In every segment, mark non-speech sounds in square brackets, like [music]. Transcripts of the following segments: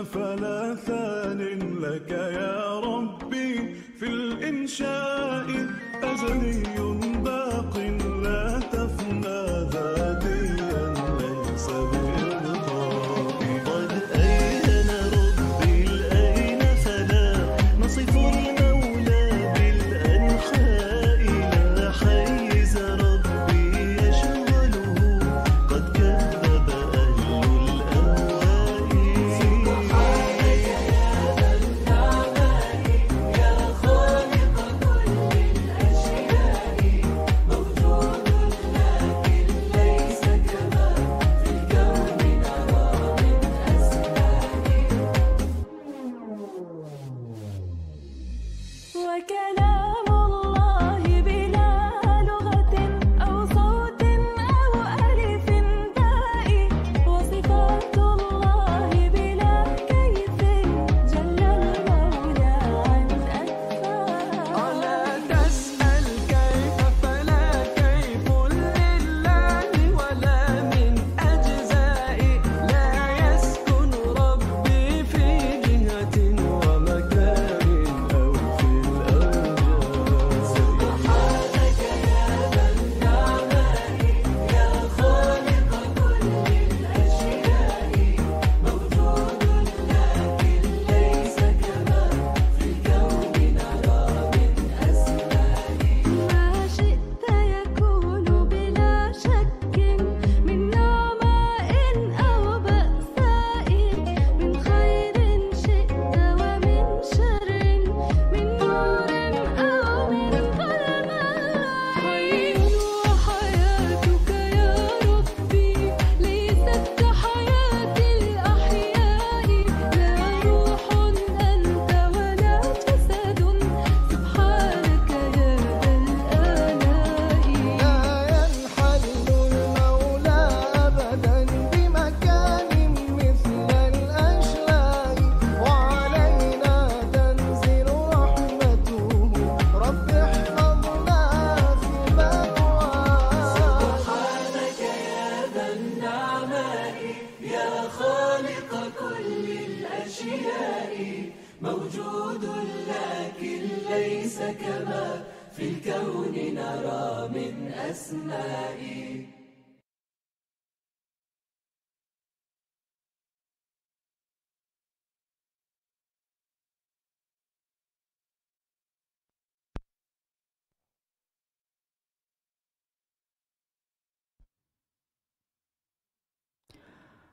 فلا ثان لك يا ربي في الإنشاء أزلي باق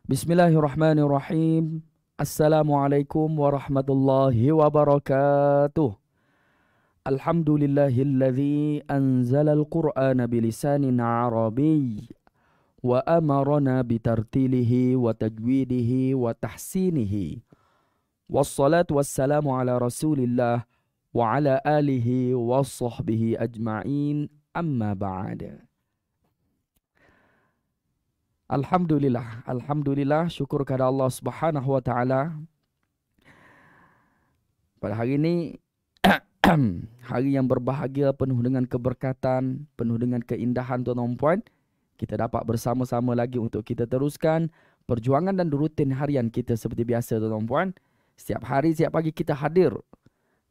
بسم الله الرحمن الرحيم السلام عليكم ورحمة الله وبركاته الحمد لله الذي أنزل القرآن بلسان عربي وأمرنا بترتيله وتجويده وتحسينه والصلاة والسلام على رسول الله وعلى آله وصحبه أجمعين أما بعد Alhamdulillah, alhamdulillah syukur kepada Allah Subhanahu wa taala. Pada hari ini [clears throat] hari yang berbahagia penuh dengan keberkatan, penuh dengan keindahan tuan-tuan dan puan, kita dapat bersama-sama lagi untuk kita teruskan perjuangan dan rutin harian kita seperti biasa tuan-tuan dan puan. Setiap hari, setiap pagi kita hadir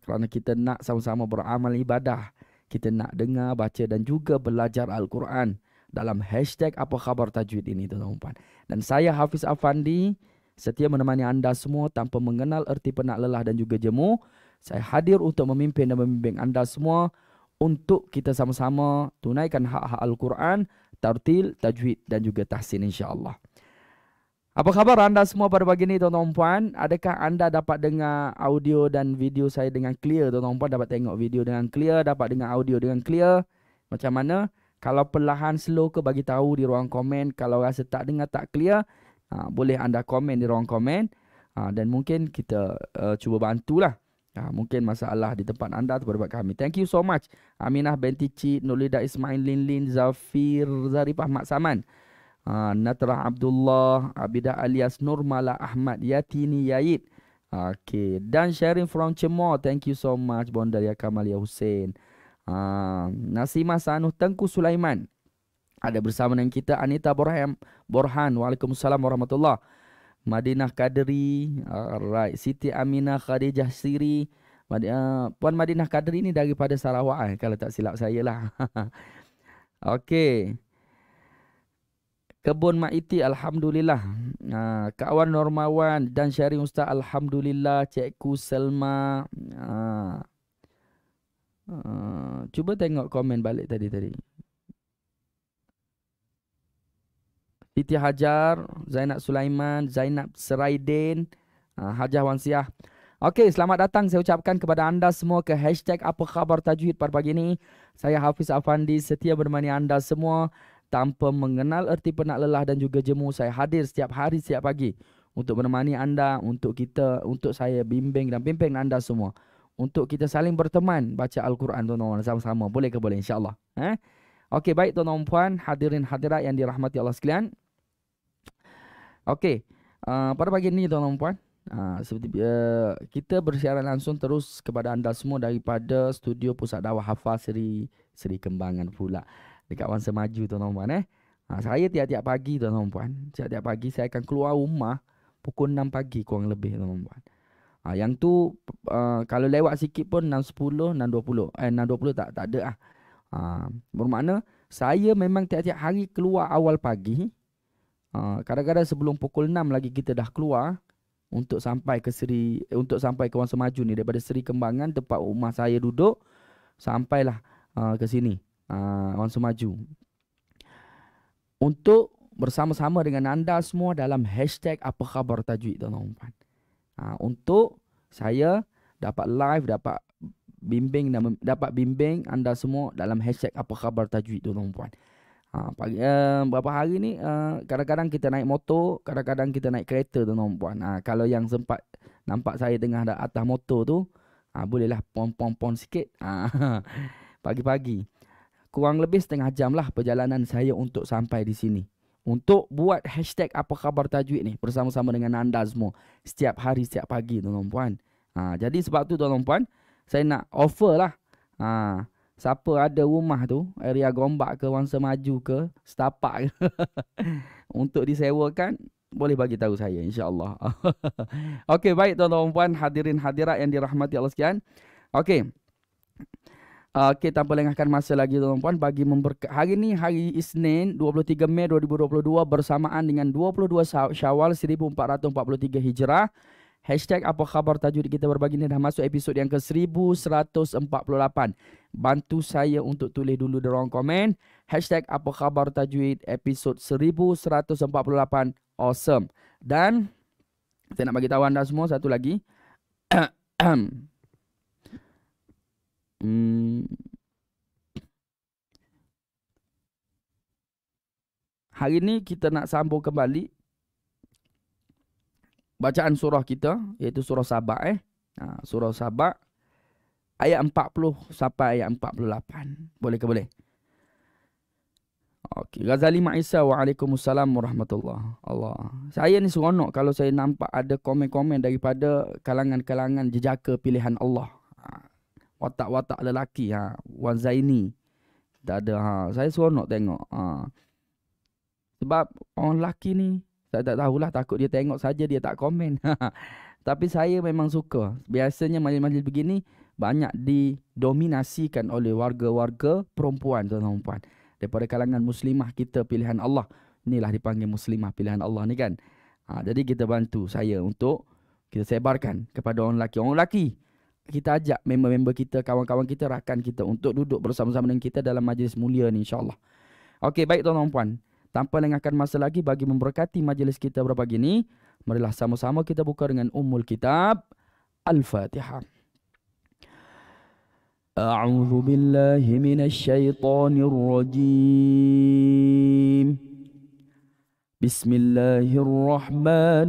kerana kita nak sama-sama beramal ibadah. Kita nak dengar, baca dan juga belajar Al-Quran dalam hashtag apa khabar tajwid ini tuan-tuan. Dan saya Hafiz Afandi setia menemani anda semua tanpa mengenal erti penat lelah dan juga jemu. Saya hadir untuk memimpin dan membimbing anda semua untuk kita sama-sama tunaikan hak-hak Al-Quran, tartil, tajwid dan juga tahsin insya-Allah. Apa khabar anda semua pada pagi ini tuan-tuan dan puan? Adakah anda dapat dengar audio dan video saya dengan clear tuan-tuan dan puan? Dapat tengok video dengan clear, dapat dengar audio dengan clear? Macam mana? Kalau perlahan slow ke bagi tahu di ruang komen. Kalau rasa tak dengar tak clear, uh, boleh anda komen di ruang komen. Uh, dan mungkin kita uh, cuba bantulah. Uh, mungkin masalah di tempat anda atau tempat kami. Thank you so much. Aminah binti Cik, Nulida Ismail, Lin Lin, Zafir, Zarifah, Mak Saman. Uh, Natra Abdullah, Abida alias Nurmala Ahmad, Yatini Yait. Okay. Dan sharing from Cemor. Thank you so much. Bondaria Kamalia ya Hussein. Hussein. Ha, Nasima Sanuh Tengku Sulaiman. Ada bersama dengan kita Anita Borham. Borhan. Waalaikumsalam warahmatullahi Madinah Kadri. Alright. Siti Aminah Khadijah Siri. Eh, Puan Madinah Kadri ni daripada Sarawak eh, kalau tak silap saya lah. [laughs] Okey. Kebun ma'iti, Alhamdulillah. Ha, kawan Normawan dan Syari Ustaz, Alhamdulillah. Cikgu Selma. Ha. Uh, cuba tengok komen balik tadi-tadi. Titi Hajar, Zainab Sulaiman, Zainab Seraidin, uh, Hajah Wansiah. Okey, selamat datang saya ucapkan kepada anda semua ke hashtag apa khabar tajwid pada pagi ini. Saya Hafiz Afandi, setia bermani anda semua. Tanpa mengenal erti penat lelah dan juga jemu, saya hadir setiap hari, setiap pagi. Untuk menemani anda, untuk kita, untuk saya bimbing dan bimbing anda semua untuk kita saling berteman baca Al-Quran tuan-tuan sama-sama. Boleh ke boleh insya-Allah? Eh? Okey, baik tuan-tuan puan, hadirin hadirat yang dirahmati Allah sekalian. Okey. Uh, pada pagi ini tuan-tuan puan, Ha, uh, seperti, uh, kita bersiaran langsung terus kepada anda semua daripada studio Pusat dakwah Hafal Seri Seri Kembangan pula dekat Wan Semaju tuan tuan puan eh. Ha, saya tiap-tiap pagi tuan tuan puan, tiap-tiap pagi saya akan keluar rumah pukul 6 pagi kurang lebih tuan tuan puan. Ha, yang tu uh, kalau lewat sikit pun 6.10, 6.20. Eh 6.20 tak tak ada lah. ah. Ha, bermakna saya memang tiap-tiap hari keluar awal pagi. Ha, kadang-kadang sebelum pukul 6 lagi kita dah keluar untuk sampai ke Seri eh, untuk sampai ke Wangsa Maju ni daripada Seri Kembangan tempat rumah saya duduk sampailah uh, ke sini uh, Wangsa Maju. Untuk bersama-sama dengan anda semua dalam hashtag apa khabar tajwid tuan-tuan ha, untuk saya dapat live dapat bimbing dan dapat bimbing anda semua dalam hashtag apa khabar tajwid tu tuan-tuan. Ha, pagi, uh, eh, berapa hari ni uh, kadang-kadang kita naik motor, kadang-kadang kita naik kereta tu tuan-tuan. Ha, kalau yang sempat nampak saya tengah ada atas motor tu, ha, bolehlah pon-pon-pon sikit. Ha, [laughs] pagi-pagi. Kurang lebih setengah jam lah perjalanan saya untuk sampai di sini untuk buat hashtag apa khabar tajwid ni bersama-sama dengan anda semua setiap hari setiap pagi tuan-tuan puan. Ha, jadi sebab tu tuan-tuan puan saya nak offer lah ha, siapa ada rumah tu area Gombak ke Wangsa Maju ke setapak ke [laughs] untuk disewakan boleh bagi tahu saya insyaallah. [laughs] Okey baik tuan-tuan puan hadirin hadirat yang dirahmati Allah sekalian. Okey Okey, ah, tanpa lengahkan masa lagi tuan-tuan bagi memberkat. Hari ini hari Isnin 23 Mei 2022 bersamaan dengan 22 Syawal 1443 Hijrah. Hashtag apa khabar tajuk kita berbagi ni dah masuk episod yang ke 1148. Bantu saya untuk tulis dulu di ruang komen. Hashtag apa khabar tajuk episod 1148. Awesome. Dan saya nak bagi tahu anda semua satu lagi. [clears throat] Hmm. Hari ini kita nak sambung kembali bacaan surah kita iaitu surah Sabak eh. Ha, surah Sabak ayat 40 sampai ayat 48. Boleh ke boleh? Okey, Ghazali Ma'isa wa alaikumussalam warahmatullahi. Allah. Saya ni seronok kalau saya nampak ada komen-komen daripada kalangan-kalangan jejaka pilihan Allah. Ha, watak-watak lelaki ha Wan Zaini tak ada ha saya seronok tengok ha sebab orang lelaki ni saya tak tahulah takut dia tengok saja dia tak komen [laughs] tapi saya memang suka biasanya majlis-majlis begini banyak didominasikan oleh warga-warga perempuan tuan dan puan daripada kalangan muslimah kita pilihan Allah inilah dipanggil muslimah pilihan Allah ni kan ha, jadi kita bantu saya untuk kita sebarkan kepada orang lelaki orang lelaki kita ajak member-member kita, kawan-kawan kita, rakan kita untuk duduk bersama-sama dengan kita dalam majlis mulia ni insyaAllah. Okey, baik tuan-tuan dan puan. Tanpa lengahkan masa lagi bagi memberkati majlis kita berapa pagi ni, marilah sama-sama kita buka dengan Ummul Kitab Al-Fatihah. A'udhu billahi من الشيطان الرجيم بسم الله الرحمن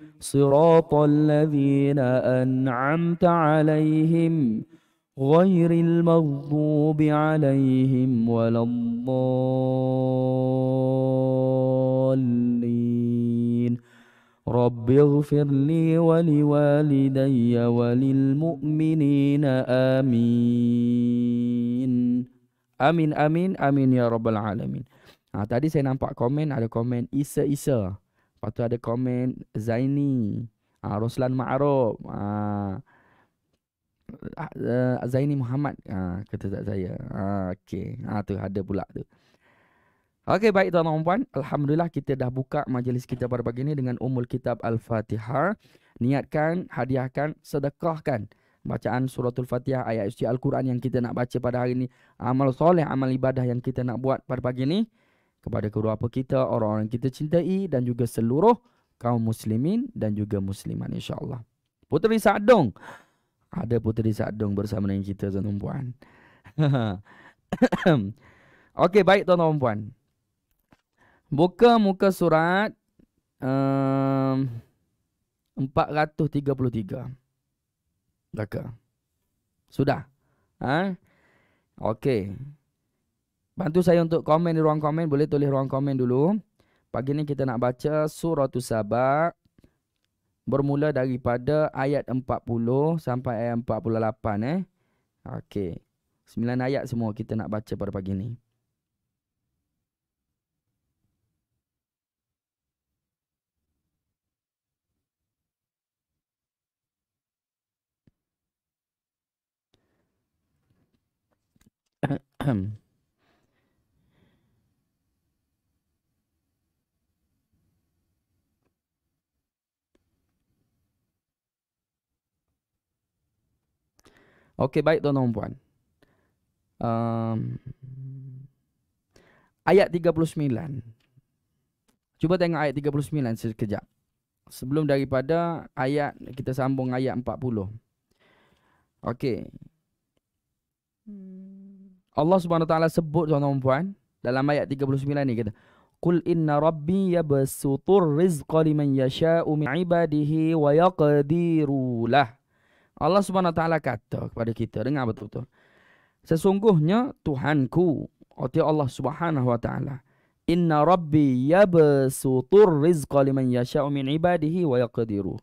صراط الذين أنعمت عليهم غير المغضوب عليهم ولا الضالين رب اغفر لي ولوالدي وللمؤمنين آمين آمين آمين آمين يا رب العالمين Ha, ah, tadi saya nampak komen, ada komen Isa-Isa. Lepas tu ada komen Zaini. Ah Roslan Ma'ruf. Ah, ah eh, Zaini Muhammad ah kata tak saya. Ah okey. Ah tu ada pula tu. Okey baik tuan-tuan dan puan, alhamdulillah kita dah buka majlis kita pada pagi ini dengan umul kitab Al-Fatihah. Niatkan, hadiahkan, sedekahkan bacaan suratul Fatihah ayat suci Al-Quran yang kita nak baca pada hari ini. Amal soleh, amal ibadah yang kita nak buat pada pagi ini kepada kedua apa kita orang-orang kita cintai dan juga seluruh kaum muslimin dan juga musliman insyaallah. Puteri Sadong. Ada Puteri Sadong bersama dengan kita tuan dan puan. [coughs] Okey baik tuan dan puan. Buka muka surat um, 433. Dakak. Sudah. Ha? Okey. Bantu saya untuk komen di ruang komen. Boleh tulis ruang komen dulu. Pagi ni kita nak baca surah tu sabak. Bermula daripada ayat 40 sampai ayat 48 eh. Okey. sembilan ayat semua kita nak baca pada pagi ni. Ahem. [clears throat] Okey baik tuan-tuan dan puan. Um, ayat 39. Cuba tengok ayat 39 sekejap. Sebelum daripada ayat kita sambung ayat 40. Okey. Allah Subhanahu taala sebut tuan-tuan dan puan dalam ayat 39 ni kata Qul inna rabbi yabsutur rizqa liman yasha'u min ibadihi wa yaqdiru lah Allah Subhanahu taala kata kepada kita dengar betul-betul. Sesungguhnya Tuhanku, Oti Allah Subhanahu wa taala, inna rabbi yabsutur rizqa liman yasha'u min ibadihi wa yaqdiru.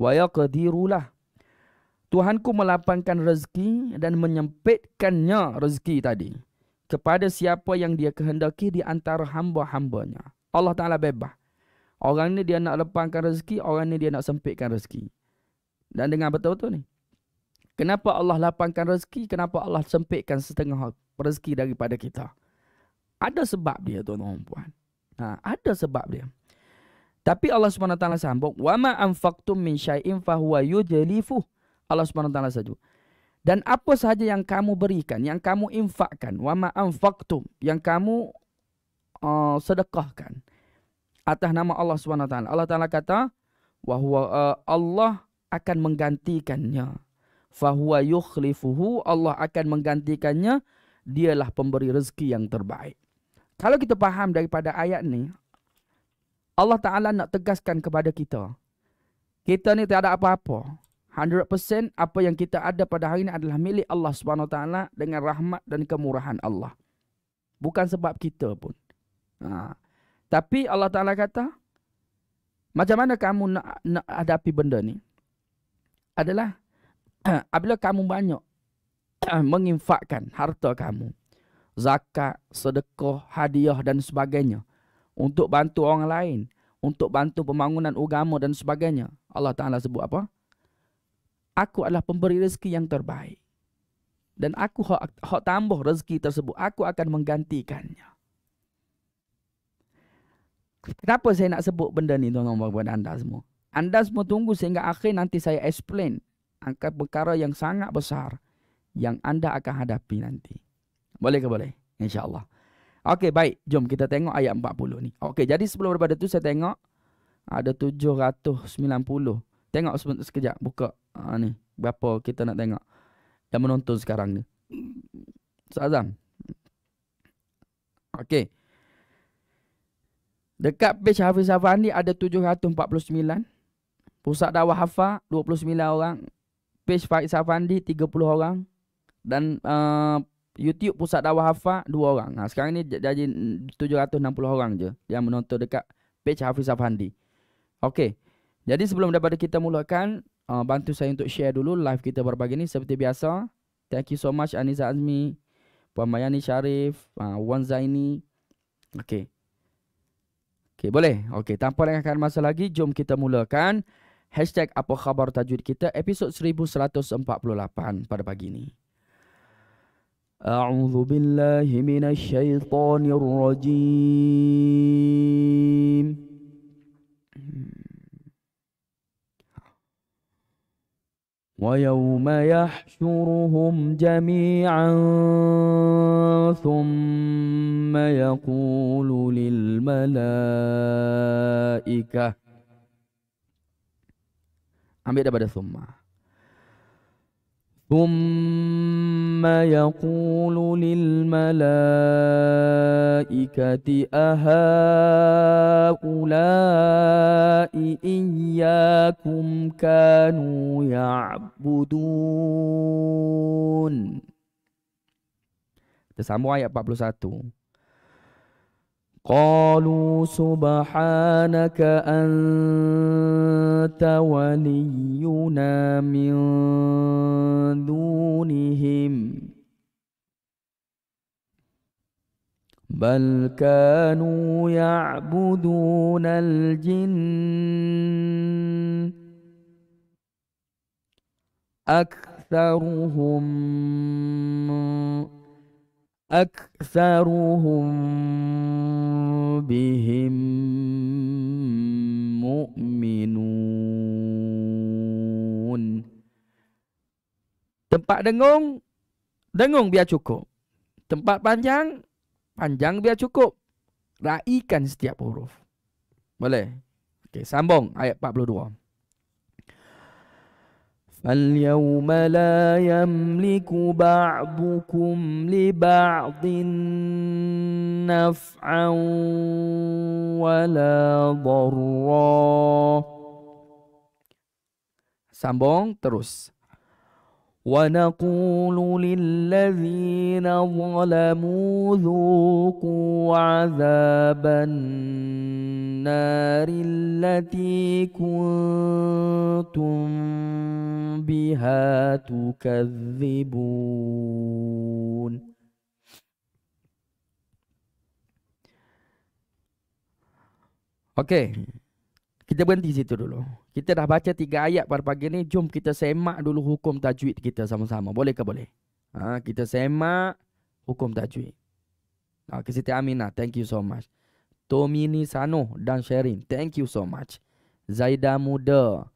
Wa lah. Tuhanku melapangkan rezeki dan menyempitkannya rezeki tadi kepada siapa yang dia kehendaki di antara hamba-hambanya. Allah Ta'ala bebas. Orang ni dia nak lepangkan rezeki, orang ni dia nak sempitkan rezeki dan dengar betul-betul ni. Kenapa Allah lapangkan rezeki? Kenapa Allah sempitkan setengah rezeki daripada kita? Ada sebab dia tuan dan puan. Ha, ada sebab dia. Tapi Allah SWT sambung, "Wa ma anfaqtum min syai'in fa huwa yujlifu." Allah SWT saja. Dan apa sahaja yang kamu berikan, yang kamu infakkan, "Wa ma anfaqtum," yang kamu uh, sedekahkan atas nama Allah SWT. Allah Taala kata, "Wa huwa uh, Allah akan menggantikannya. Fahuwa yukhlifuhu Allah akan menggantikannya. Dialah pemberi rezeki yang terbaik. Kalau kita faham daripada ayat ni, Allah Ta'ala nak tegaskan kepada kita. Kita ni tiada apa-apa. 100% apa yang kita ada pada hari ini adalah milik Allah Subhanahu Wa Ta'ala dengan rahmat dan kemurahan Allah. Bukan sebab kita pun. Ha. Tapi Allah Ta'ala kata, macam mana kamu nak, nak hadapi benda ni? adalah [clears throat] apabila kamu banyak [clears throat] menginfakkan harta kamu zakat, sedekah, hadiah dan sebagainya untuk bantu orang lain, untuk bantu pembangunan agama dan sebagainya. Allah Taala sebut apa? Aku adalah pemberi rezeki yang terbaik. Dan aku hak, hak tambah rezeki tersebut, aku akan menggantikannya. Kenapa saya nak sebut benda ni tuan-tuan dan anda semua? Anda semua tunggu sehingga akhir nanti saya explain angka perkara yang sangat besar yang anda akan hadapi nanti. Boleh ke boleh? InsyaAllah. Okey, baik. Jom kita tengok ayat 40 ni. Okey, jadi sebelum daripada tu saya tengok ada 790. Tengok sebentar sekejap. Buka uh, ni. Berapa kita nak tengok. Yang menonton sekarang ni. Sazam. Okey. Dekat page Hafiz Hafani ada 749. 749. Pusat Dakwah Hafa 29 orang, Page Faiz Afandi 30 orang dan uh, YouTube Pusat Dakwah Hafa 2 orang. Nah, ha, sekarang ni jadi 760 orang je yang menonton dekat Page Hafiz Afandi. Okey. Jadi sebelum daripada kita mulakan, uh, bantu saya untuk share dulu live kita berbagi ni seperti biasa. Thank you so much Aniza Azmi, Puan Mayani Sharif, uh, Wan Zaini. Okey. Okey, boleh. Okey, tanpa lengahkan masa lagi, jom kita mulakan. Hashtag apa khabar tajwid kita episod 1148 pada pagi ini. أعوذ بالله من الشيطان الرجيم ويوم يحشرهم جميعا ثم يقول للملائكه ambil daripada summa ثم يقول للملائكة أهؤلاء إياكم كانوا يعبدون تسامو آيات 41 قالوا سبحانك أنت ولينا من دونهم بل كانوا يعبدون الجن أكثرهم أكثرهم بهم مؤمنون Tempat dengung, dengung biar cukup. Tempat panjang, panjang biar cukup. Raikan setiap huruf. Boleh? Okay, sambung ayat 42. فاليوم لا يملك بعضكم لبعض نفعا ولا ضرا Sambong terus. ونقول للذين ظلموا ذوقوا عذاب النار التي كنتم بها تكذبون Okey. Kita berhenti situ dulu. Kita dah baca tiga ayat pada pagi ni. Jom kita semak dulu hukum tajwid kita sama-sama. Boleh ke boleh? Ha, kita semak hukum tajwid. Ha, Kesiti Aminah, thank you so much. Tomini Sano dan Sherin, thank you so much. Zaida Muda,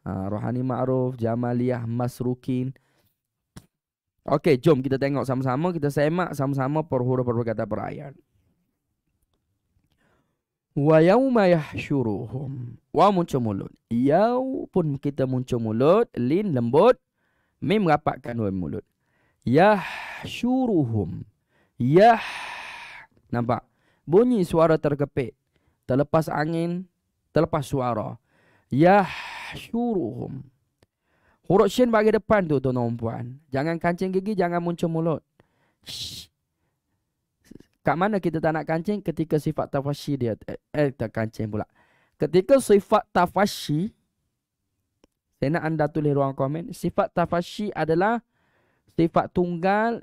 ha, Rohani Ma'ruf, Jamaliah Masrukin. Okey, jom kita tengok sama-sama. Kita semak sama-sama perhuruf, huruf per perkata wa yauma yahsyuruhum wa muncul mulut yau pun kita muncul mulut lin lembut mim rapatkan dua mulut Yahshuruhum. yah nampak bunyi suara terkepit terlepas angin terlepas suara Yahshuruhum. huruf shin bagi depan tu tuan-tuan puan jangan kancing gigi jangan muncul mulut Shhh. Kat mana kita tak nak kancing? Ketika sifat tafasyi dia. Eh, eh, tak kancing pula. Ketika sifat tafasyi. Saya nak anda tulis ruang komen. Sifat tafasyi adalah sifat tunggal.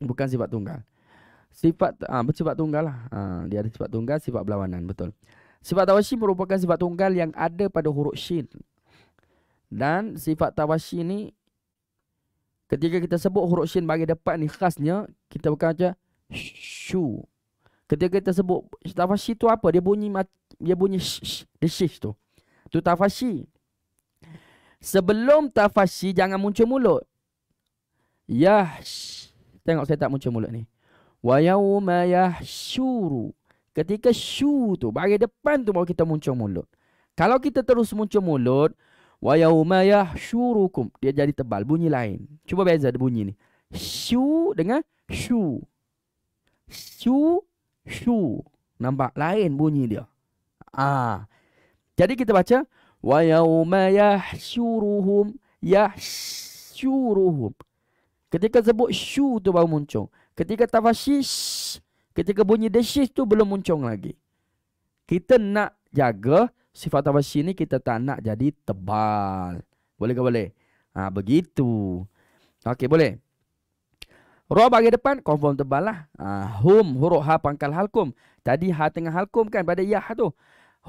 Bukan sifat tunggal. Sifat ha, sifat tunggal lah. Ha, dia ada sifat tunggal, sifat berlawanan. Betul. Sifat tawashi merupakan sifat tunggal yang ada pada huruf syin. Dan sifat tawashi ni ketika kita sebut huruf syin bagi depan ni khasnya kita berkata macam shu. Ketika kita sebut tafasyi tu apa? Dia bunyi dia bunyi sh, sh, the shish tu. Tu tafasyi. Sebelum tafasyi jangan muncul mulut. Ya Tengok saya tak muncul mulut ni. Wa yauma yahsyuru. Ketika syu tu bagi depan tu baru kita muncul mulut. Kalau kita terus muncul mulut wa yauma yahsyurukum dia jadi tebal bunyi lain. Cuba beza bunyi ni. Syu dengan syu shu shu nampak lain bunyi dia ah jadi kita baca wa yauma yahsyuruhum yahsyuruhum ketika sebut shu tu baru muncung. ketika tafasis ketika bunyi dashis tu belum muncung lagi kita nak jaga sifat tafasis ni kita tak nak jadi tebal boleh ke boleh ah ha, begitu okey boleh Roh bagi depan confirm tebal lah. Ha, hum huruf ha pangkal halkum. Tadi ha tengah halkum kan pada yah tu.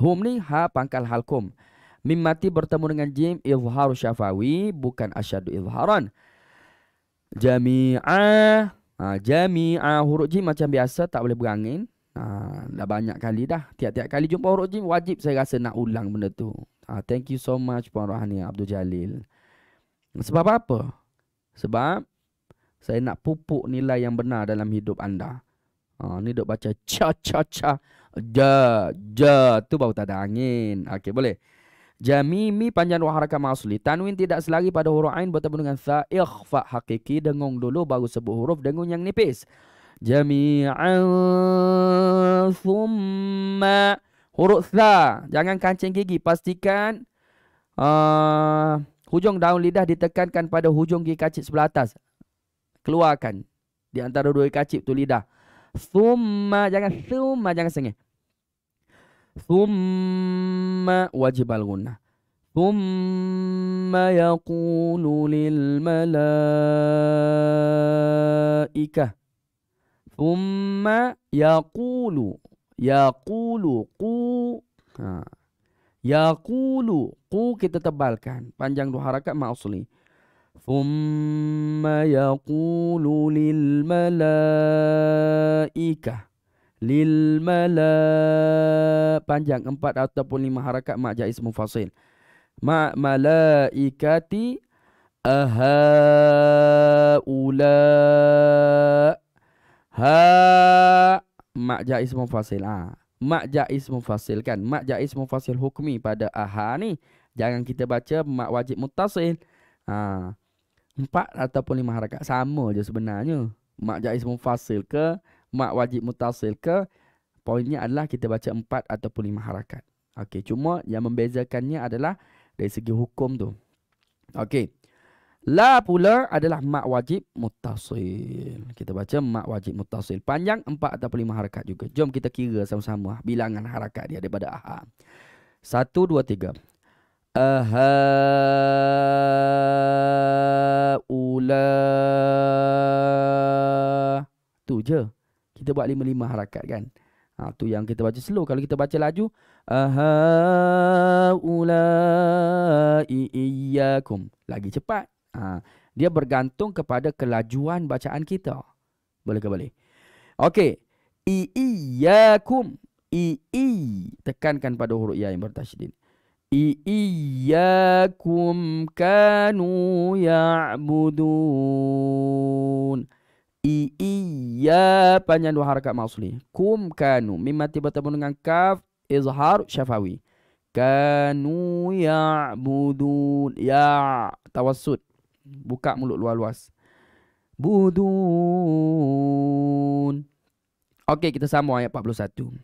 Hum ni ha pangkal halkum. Mim mati bertemu dengan jim izhar syafawi bukan asyadu izharan. Jami'ah. Ha, jami'ah huruf jim macam biasa tak boleh berangin. Ha, dah banyak kali dah. Tiap-tiap kali jumpa huruf jim wajib saya rasa nak ulang benda tu. Ha, thank you so much Puan Rohani Abdul Jalil. Sebab apa? Sebab saya nak pupuk nilai yang benar dalam hidup anda. Ha, ni duk baca cha cha cha. Ja, ja. Tu baru tak ada angin. Okey, boleh. Jamimi panjang waharaka masli. Tanwin tidak selari pada huruf ain bertemu dengan sa. Ikhfa hakiki. Dengung dulu baru sebut huruf dengung yang nipis. Jami'an thumma. Huruf sa. Jangan kancing gigi. Pastikan. Uh, hujung daun lidah ditekankan pada hujung gigi kacip sebelah atas keluarkan di antara dua kacip tu lidah. Thumma jangan thumma jangan sengih. Thumma wajib al-gunnah. Thumma yaqulu lil malaika. Thumma yaqulu yaqulu qu ha. Yaqulu qu kita tebalkan panjang dua harakat ma'asli. Ma ثم يقول للملائكة للملا panjang empat ataupun lima harakat mak jaiz mufasil mak malaikati ahaula ha mak jaiz mufasil ah ha. mak jaiz mufasil kan mak jaiz mufasil hukmi pada aha ni jangan kita baca mak wajib mutasil ah ha. Empat ataupun lima harakat Sama je sebenarnya Mak jais mufasil ke Mak wajib mutasil ke Poinnya adalah kita baca empat ataupun lima harakat Okey, cuma yang membezakannya adalah Dari segi hukum tu Okey La pula adalah mak wajib mutasil Kita baca mak wajib mutasil Panjang empat ataupun lima harakat juga Jom kita kira sama-sama bilangan harakat dia daripada aha Satu, dua, tiga Ahaula Tu je Kita buat lima-lima harakat kan ha, Tu yang kita baca slow Kalau kita baca laju Ahaula Iyakum Lagi cepat ha, Dia bergantung kepada kelajuan bacaan kita Boleh ke boleh Okey iyyakum I, tekankan pada huruf ya yang bertajdid. إياكم كانوا يعبدون Iya panjang dua harakat mausli Kum kanu Mimati bertemu dengan kaf Izhar syafawi Kanu ya'budun Ya tawasud. Buka mulut luar luas Budun Okey kita sambung ayat 41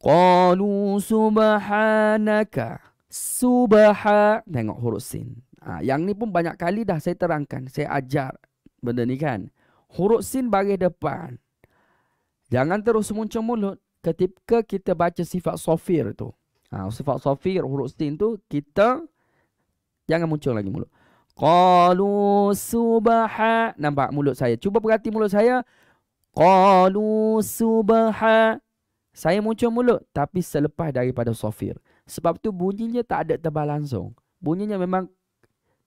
Qalu subhanaka. Subha. Tengok huruf sin. Ha, yang ni pun banyak kali dah saya terangkan. Saya ajar benda ni kan. Huruf sin bagi depan. Jangan terus muncul mulut. Ketika kita baca sifat sofir tu. Ha, sifat sofir huruf sin tu kita jangan muncul lagi mulut. Qalu subha. Nampak mulut saya. Cuba perhati mulut saya. Qalu subha. Saya muncul mulut tapi selepas daripada sofir. Sebab tu bunyinya tak ada tebal langsung. Bunyinya memang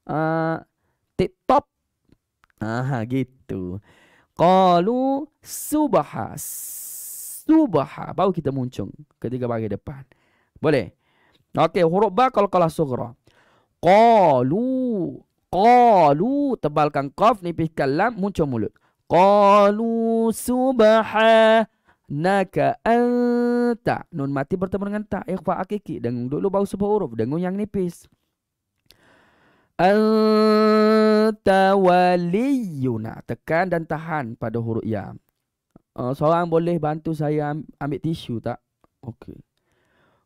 uh, tip top. Ah gitu. Qalu subaha. Subaha. Baru kita muncul ketika bagi depan. Boleh? Okey, huruf ba kalau kalah sugra. Qalu. Qalu. Tebalkan qaf, nipiskan lam, muncul mulut. Qalu subaha naka anta nun mati bertemu dengan ta ikhfa akiki dengung dulu bau sebuah huruf dengung yang nipis anta waliyuna tekan dan tahan pada huruf ya uh, seorang boleh bantu saya ambil tisu tak okey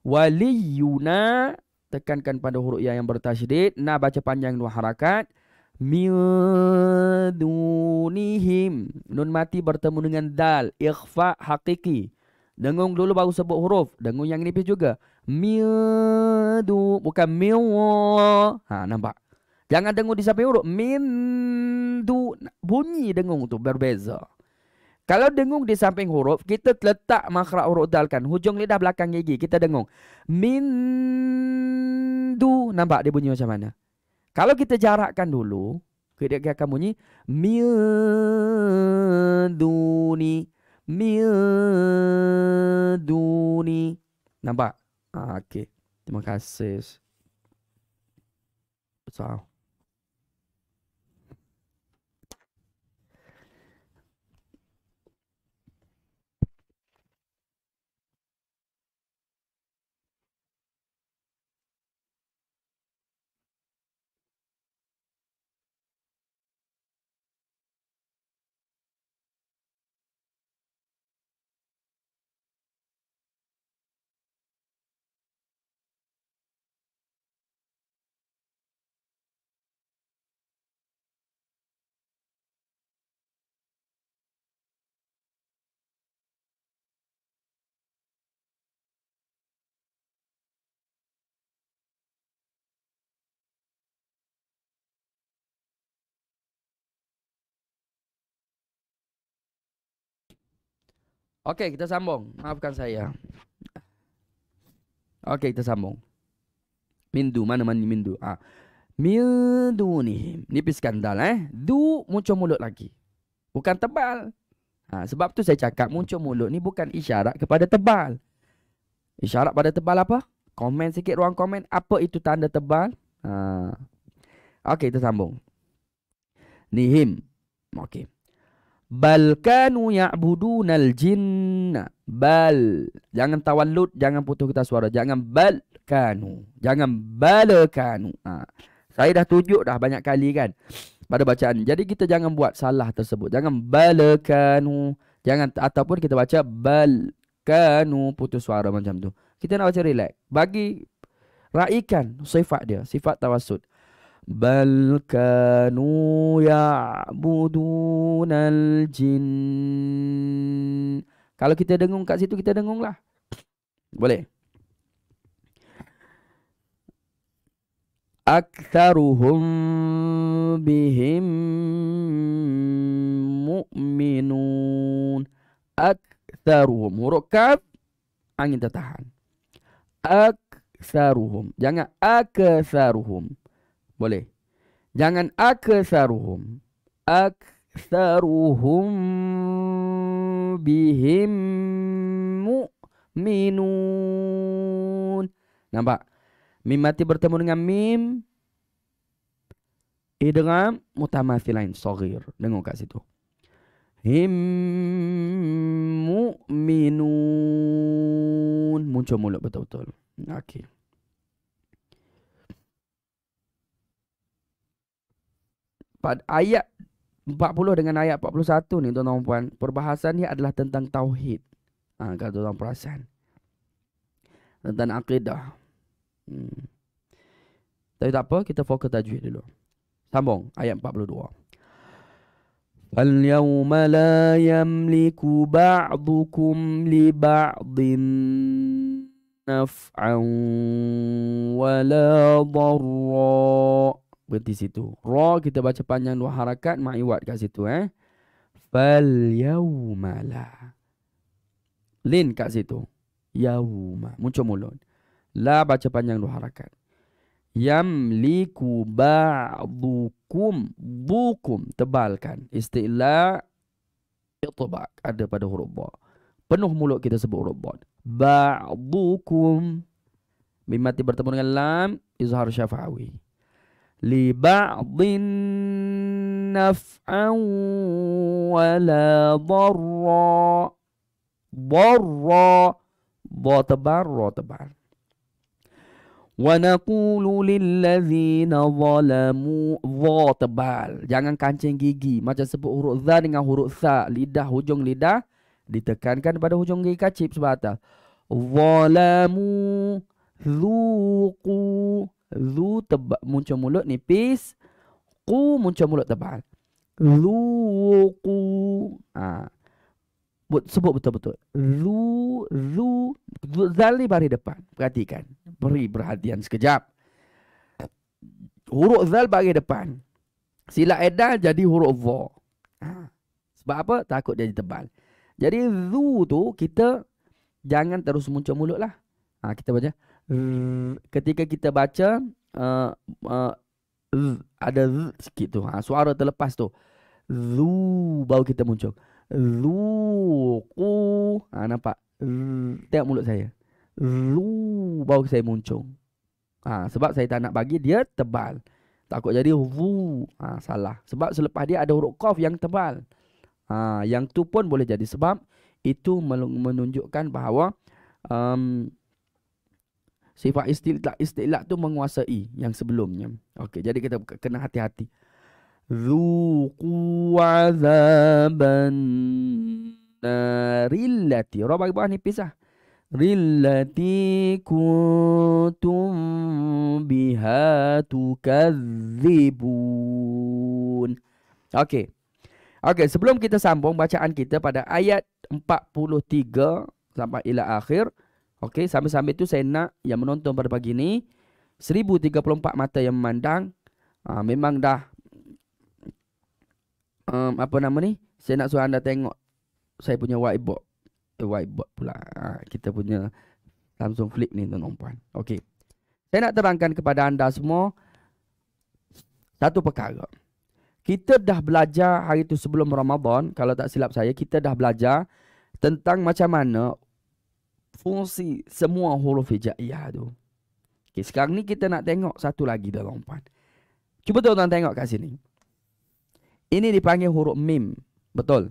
waliyuna tekankan pada huruf ya yang bertasydid na baca panjang dua harakat Miudunihim Nun mati bertemu dengan dal Ikhfa hakiki Dengung dulu baru sebut huruf Dengung yang ini pun juga Miudu Bukan miwo Ha nampak Jangan dengung di samping huruf Mindu Bunyi dengung tu berbeza Kalau dengung di samping huruf Kita letak makhrak huruf dal kan Hujung lidah belakang gigi Kita dengung Mindu Nampak dia bunyi macam mana kalau kita jarakkan dulu, kedekatan bunyi miduni miduni. Nampak? Ah, okey. Terima kasih. Assalamualaikum. Okey, kita sambung. Maafkan saya. Okey, kita sambung. Mindu, mana mana mindu? Ah. Mindu ni. Nipiskan dal eh. Du muncul mulut lagi. Bukan tebal. Ha, sebab tu saya cakap muncul mulut ni bukan isyarat kepada tebal. Isyarat pada tebal apa? Komen sikit ruang komen. Apa itu tanda tebal? Ha. Okey, kita sambung. Nihim. Okey bal kanu ya'budunal jinna bal jangan tawallud jangan putus kita suara jangan bal kanu jangan bal kanu ha. saya dah tunjuk dah banyak kali kan pada bacaan jadi kita jangan buat salah tersebut jangan bal kanu jangan ataupun kita baca bal kanu putus suara macam tu kita nak baca relax bagi raikan sifat dia sifat tawassud بل كانوا يعبدون jin. Kalau kita dengung kat situ kita dengunglah. Boleh. Aktsaruhum bihim mu'minun. Aktsaruhum huruf kaf angin tertahan. Aktsaruhum. Jangan aktsaruhum. Boleh. Jangan aksaruhum. Aksaruhum bihim mu'minun. Nampak? Mim mati bertemu dengan mim. Idram eh, mutamasi lain. Sogir. Dengar kat situ. Him mu'minun. Muncul mulut betul-betul. Okay. pada ayat 40 dengan ayat 41 ni tuan-tuan puan, perbahasan ni adalah tentang tauhid. Ha, kalau tuan-tuan perasan. Tentang akidah. Hmm. Tapi tak apa, kita fokus tajwid dulu. Sambung ayat 42. اليوم لا يملك بعضكم لبعض نفعا ولا ضرا berhenti situ. Ra kita baca panjang dua harakat maiwat kat situ eh. Fal yaumala. Lin kat situ. Yauma. Muncul mulut. La baca panjang dua harakat. Yamliku ba'dukum bukum. Tebalkan. Istilah itubak ada pada huruf ba. Penuh mulut kita sebut huruf ba. Ba'dukum. bimati bertemu dengan lam. Izhar syafawi. لبعض نفعا ولا ضرا ضرا ضتبر تبر ونقول للذين ظلموا ضتبر jangan kancing gigi macam sebut huruf za dengan huruf sa lidah hujung lidah ditekankan pada hujung gigi kacip sebatas ظلموا ذوقوا Zu tebak muncul mulut nipis. Ku muncul mulut tebal. Zu ku. Ha. Bu, sebut betul-betul. Zu, zu. Zu zal ni baris depan. Perhatikan. Beri perhatian sekejap. Huruf zal baris depan. Sila edal jadi huruf vo. Ha. Sebab apa? Takut jadi tebal. Jadi zu tu kita jangan terus muncul mulut lah. Ha, kita baca. Hmm, ketika kita baca uh, uh, ada z sikit tu ha, suara terlepas tu zu bau kita muncul zu ku ha, nampak tengok mulut saya zu bau saya muncul ha, sebab saya tak nak bagi dia tebal takut jadi vu ha, salah sebab selepas dia ada huruf qaf yang tebal ha, yang tu pun boleh jadi sebab itu menunjukkan bahawa um, sifat istilah istilah tu menguasai yang sebelumnya. Okey, jadi kita kena hati-hati. Zuku azaban narillati. Rabb bagi bawah pisah. Rillati kuntum biha tukadzibun. Okey. Okey, sebelum kita sambung bacaan kita pada ayat 43 sampai ila akhir. Okey, sambil-sambil tu saya nak yang menonton pada pagi ni 1034 mata yang memandang uh, memang dah um, apa nama ni? Saya nak suruh anda tengok saya punya whiteboard. Eh, whiteboard pula. Uh, kita punya Samsung Flip ni tuan-tuan puan. Okey. Saya nak terangkan kepada anda semua satu perkara. Kita dah belajar hari tu sebelum Ramadan, kalau tak silap saya, kita dah belajar tentang macam mana fungsi semua huruf hijaiyah tu. Okay, sekarang ni kita nak tengok satu lagi dalam empat. Cuba tuan-tuan tengok kat sini. Ini dipanggil huruf mim. Betul?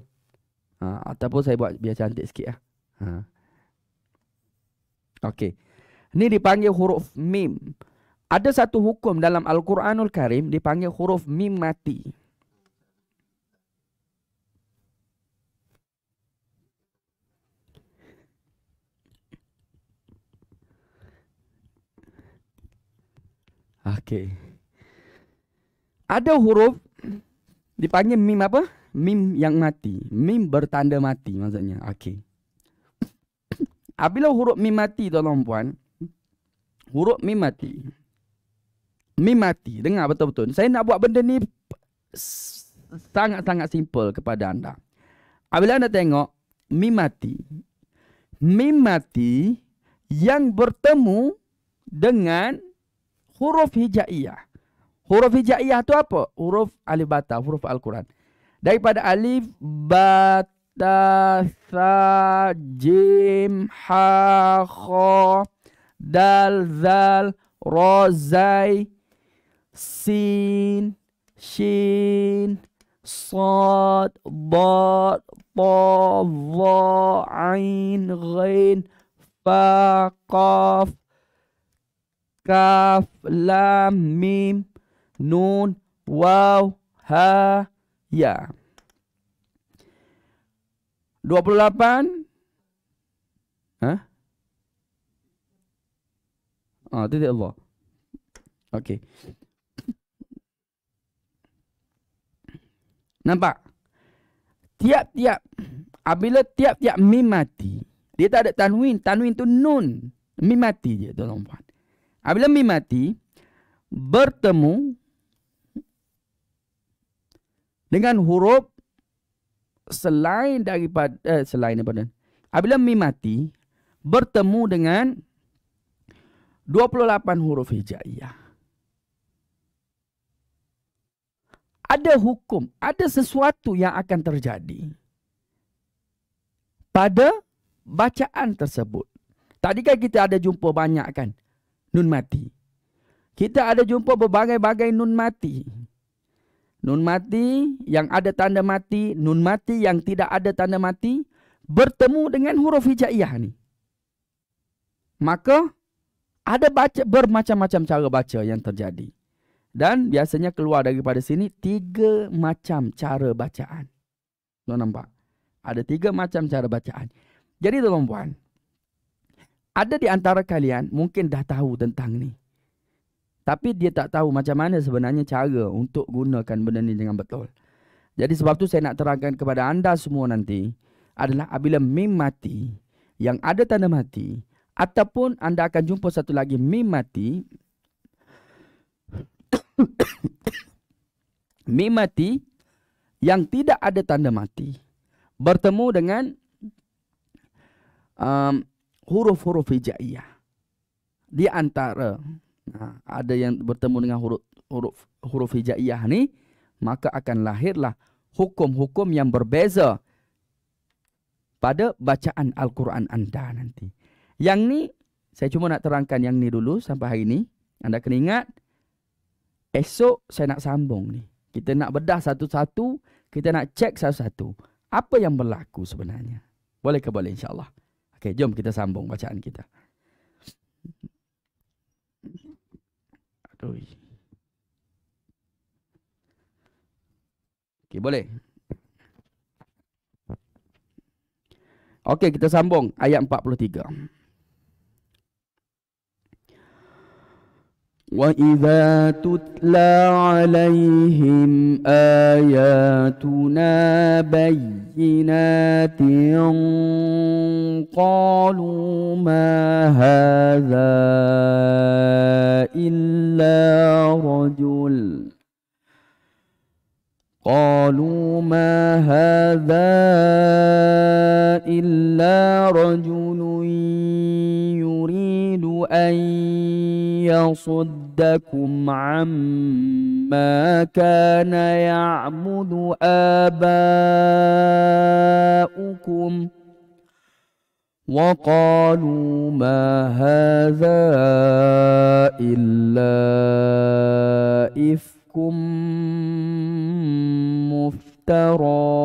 Ha, ataupun saya buat biar cantik sikit. Lah. Ha. Okey. Ini dipanggil huruf mim. Ada satu hukum dalam Al-Quranul Karim dipanggil huruf mim mati. Okey. Ada huruf dipanggil mim apa? Mim yang mati. Mim bertanda mati maksudnya. Okey. Apabila huruf mim mati tuan puan, huruf mim mati. Mim mati. Dengar betul-betul. Saya nak buat benda ni sangat-sangat simple kepada anda. Apabila anda tengok mim mati. Mim mati yang bertemu dengan huruf hijaiyah. Huruf hijaiyah tu apa? Huruf alif bata, huruf Al-Quran. Daripada alif bata sa jim ha kha dal zal ra zai sin shin sad ba ta za ain ghain fa qaf kaf lam mim nun waw ha ya 28 ha ah titik Allah okey nampak tiap-tiap apabila tiap-tiap mim mati dia tak ada tanwin tanwin tu nun mim mati je tuan-tuan Apabila mi mati bertemu dengan huruf selain daripada eh, selain daripada. Apabila mi mati bertemu dengan 28 huruf hijaiyah. Ada hukum, ada sesuatu yang akan terjadi pada bacaan tersebut. Tadi kan kita ada jumpa banyak kan nun mati. Kita ada jumpa berbagai-bagai nun mati. Nun mati yang ada tanda mati, nun mati yang tidak ada tanda mati bertemu dengan huruf hijaiyah ni. Maka ada baca bermacam-macam cara baca yang terjadi. Dan biasanya keluar daripada sini tiga macam cara bacaan. Tuan nampak? Ada tiga macam cara bacaan. Jadi tuan-tuan, tuan tuan ada di antara kalian mungkin dah tahu tentang ni. Tapi dia tak tahu macam mana sebenarnya cara untuk gunakan benda ni dengan betul. Jadi sebab tu saya nak terangkan kepada anda semua nanti adalah apabila mim mati yang ada tanda mati ataupun anda akan jumpa satu lagi mim mati [coughs] mim mati yang tidak ada tanda mati bertemu dengan um, huruf-huruf hijaiyah. Di antara nah, ada yang bertemu dengan huruf huruf huruf hijaiyah ni maka akan lahirlah hukum-hukum yang berbeza pada bacaan Al-Quran anda nanti. Yang ni saya cuma nak terangkan yang ni dulu sampai hari ini Anda kena ingat esok saya nak sambung ni. Kita nak bedah satu-satu, kita nak cek satu-satu. Apa yang berlaku sebenarnya? Boleh ke boleh insya-Allah. Okey, jom kita sambung bacaan kita. Aduh. Okey, boleh. Okey, kita sambung ayat 43. واذا تتلى عليهم اياتنا بينات قالوا ما هذا الا رجل قالوا ما هذا إلا رجل يريد أن يصدكم عما كان يعبد آباؤكم وقالوا ما هذا إلا إفك ربكم مفترى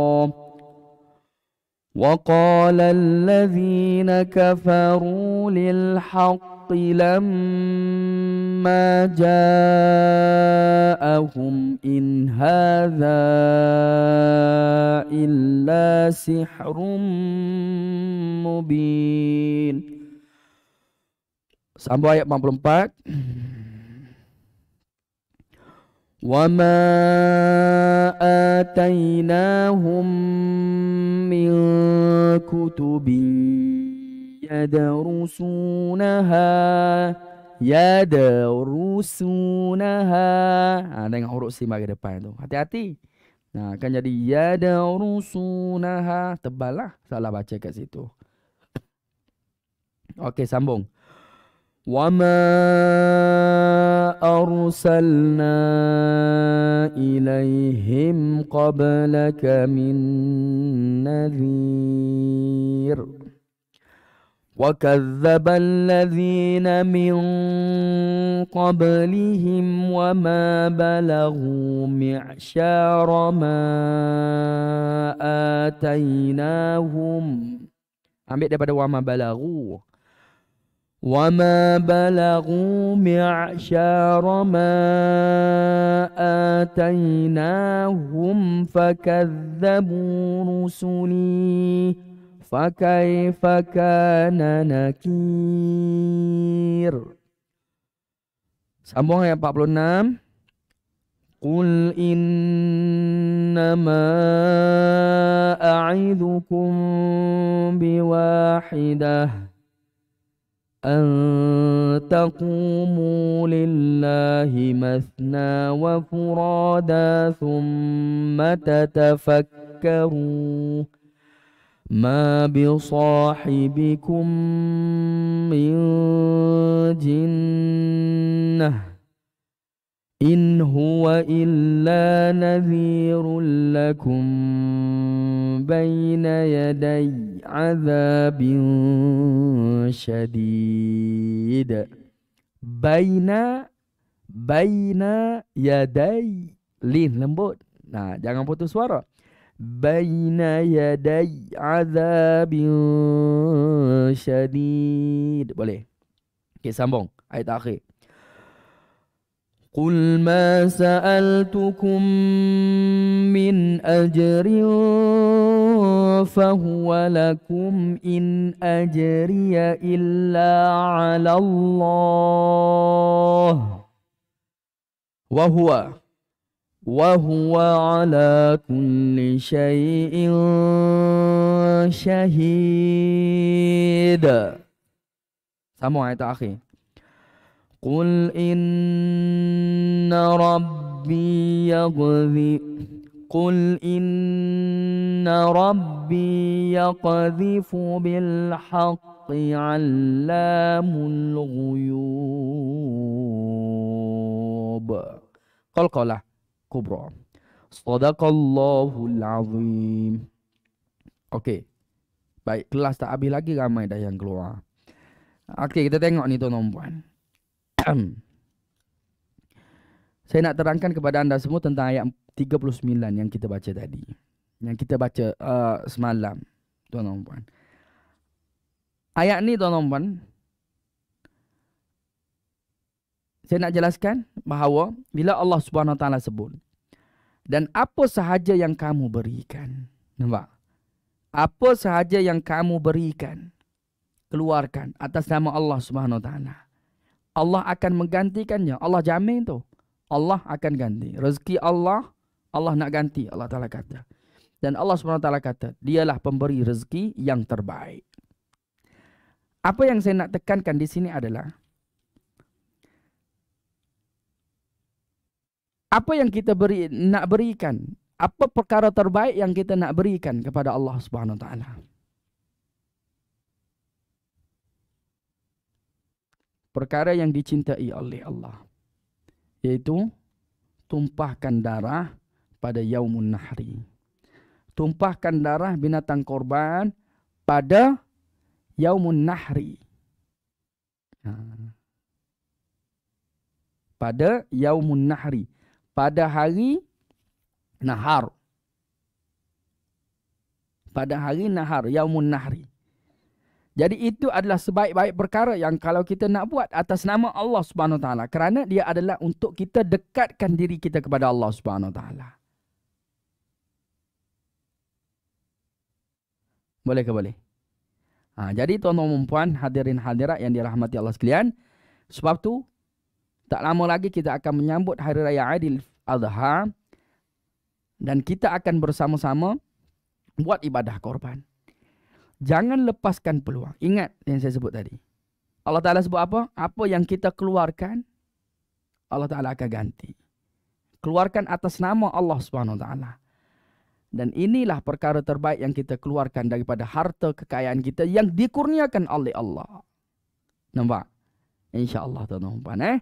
وقال الذين كفروا للحق لما جاءهم إن هذا إلا سحر مبين Sambung ayat 44 وما آتيناهم من كتب يدرسونها يدرسونها ada ha, yang huruf simak ke depan tu hati-hati nah ha, akan jadi يدرسونها tebal lah salah baca kat situ okey sambung وما أرسلنا إليهم قبلك من نذير وكذب الذين من قبلهم وما بلغوا معشار ما آتيناهم ambil daripada wama balagu وما بلغوا معشار ما آتيناهم فكذبوا رسلي فكيف كان نكير Sambung ayat 46 قل إنما أعظكم بواحده أن تقوموا لله مثنى وفرادا ثم تتفكروا ما بصاحبكم من جنه إن هو إلا نذير لكم بين يدي عذاب شديد بين بين يدي lin lembut nah jangan putus suara baina yaday azabin syadid boleh okey sambung ayat akhir قل ما سألتكم من أجر فهو لكم إن أجري إلا على الله وهو وهو على كل شيء شهيد سمعت آيَةَ أخي Qul inna Rabbi يقذف Qul inna Rabbi يقذف بالحق علام الغيوب قل قل كبرى صدق الله العظيم okay. Baik, kelas tak habis lagi ramai dah yang keluar. Okey, kita tengok ni tuan-tuan. [clears throat] Saya nak terangkan kepada anda semua tentang ayat 39 yang kita baca tadi. Yang kita baca uh, semalam. Tuan dan puan. Ayat ni tuan dan puan. Saya nak jelaskan bahawa bila Allah Subhanahu taala sebut dan apa sahaja yang kamu berikan. Nampak? Apa sahaja yang kamu berikan keluarkan atas nama Allah Subhanahu taala. Allah akan menggantikannya. Allah jamin tu. Allah akan ganti. Rezeki Allah, Allah nak ganti. Allah Ta'ala kata. Dan Allah SWT kata, dialah pemberi rezeki yang terbaik. Apa yang saya nak tekankan di sini adalah, apa yang kita beri, nak berikan, apa perkara terbaik yang kita nak berikan kepada Allah Subhanahu Wa Taala. perkara yang dicintai oleh Allah yaitu tumpahkan darah pada yaumun nahri tumpahkan darah binatang korban pada yaumun nahri ha. pada yaumun nahri pada hari nahar pada hari nahar yaumun nahri jadi itu adalah sebaik-baik perkara yang kalau kita nak buat atas nama Allah Subhanahu Wa Taala kerana dia adalah untuk kita dekatkan diri kita kepada Allah Subhanahu Wa Taala. Boleh ke boleh? Ha, jadi tuan-tuan dan puan hadirin hadirat yang dirahmati Allah sekalian, sebab tu tak lama lagi kita akan menyambut hari raya Aidil Adha dan kita akan bersama-sama buat ibadah korban. Jangan lepaskan peluang. Ingat yang saya sebut tadi. Allah Ta'ala sebut apa? Apa yang kita keluarkan, Allah Ta'ala akan ganti. Keluarkan atas nama Allah Subhanahu Taala. Dan inilah perkara terbaik yang kita keluarkan daripada harta kekayaan kita yang dikurniakan oleh Allah. Nampak? InsyaAllah tuan-tuan dan puan. Eh?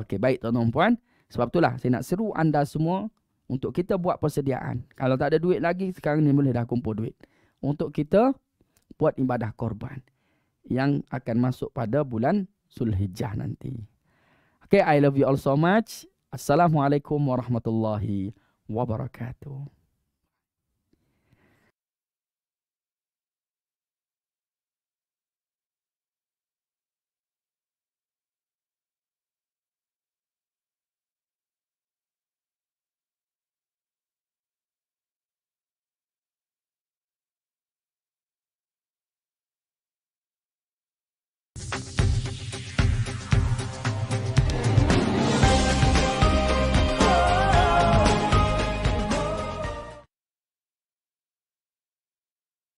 Okey, baik tuan-tuan dan puan. Sebab itulah saya nak seru anda semua untuk kita buat persediaan. Kalau tak ada duit lagi, sekarang ni boleh dah kumpul duit. Untuk kita buat ibadah korban yang akan masuk pada bulan Zulhijjah nanti. Okay, I love you all so much. Assalamualaikum warahmatullahi wabarakatuh.